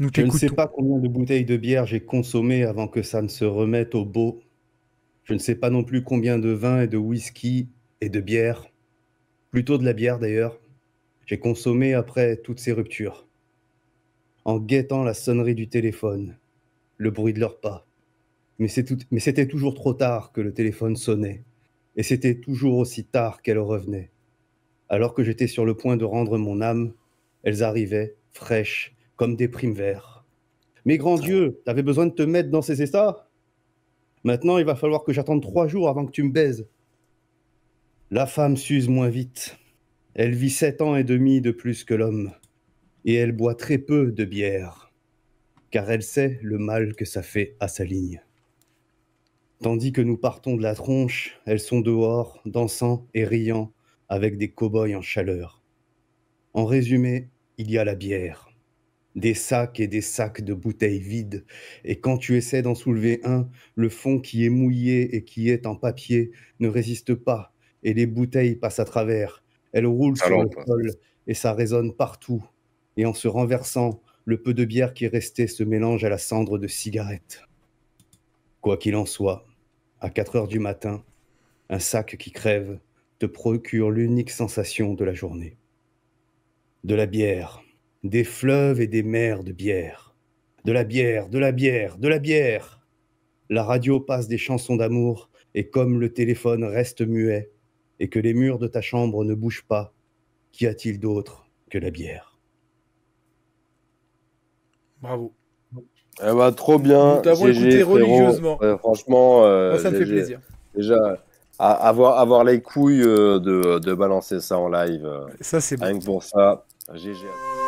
je ne sais pas combien de bouteilles de bière j'ai consommées avant que ça ne se remette au beau. Je ne sais pas non plus combien de vin et de whisky et de bière, plutôt de la bière d'ailleurs, j'ai consommé après toutes ces ruptures. En guettant la sonnerie du téléphone, le bruit de leurs pas. Mais c'était toujours trop tard que le téléphone sonnait, et c'était toujours aussi tard qu'elles revenaient. Alors que j'étais sur le point de rendre mon âme, elles arrivaient, fraîches, comme des primes verts. Mais grand Dieu, t'avais besoin de te mettre dans ces états Maintenant, il va falloir que j'attende trois jours avant que tu me baises. La femme s'use moins vite. Elle vit sept ans et demi de plus que l'homme. Et elle boit très peu de bière, car elle sait le mal que ça fait à sa ligne. Tandis que nous partons de la tronche, elles sont dehors, dansant et riant, avec des cow-boys en chaleur. En résumé, il y a la bière des sacs et des sacs de bouteilles vides. Et quand tu essaies d'en soulever un, le fond qui est mouillé et qui est en papier ne résiste pas, et les bouteilles passent à travers. Elles roulent sur le sol, et ça résonne partout. Et en se renversant, le peu de bière qui restait se mélange à la cendre de cigarette. Quoi qu'il en soit, à 4 heures du matin, un sac qui crève te procure l'unique sensation de la journée. De la bière, des fleuves et des mers de bière. De la bière, de la bière, de la bière. La radio passe des chansons d'amour, et comme le téléphone reste muet, et que les murs de ta chambre ne bougent pas, qu'y a-t-il d'autre que la bière Bravo. Eh va ben, trop bien. écouté religieusement. franchement, euh, ça me fait plaisir. Déjà, avoir, avoir les couilles euh, de, balancer ça en live. Euh, ça, c'est Rien que pour ça, GG.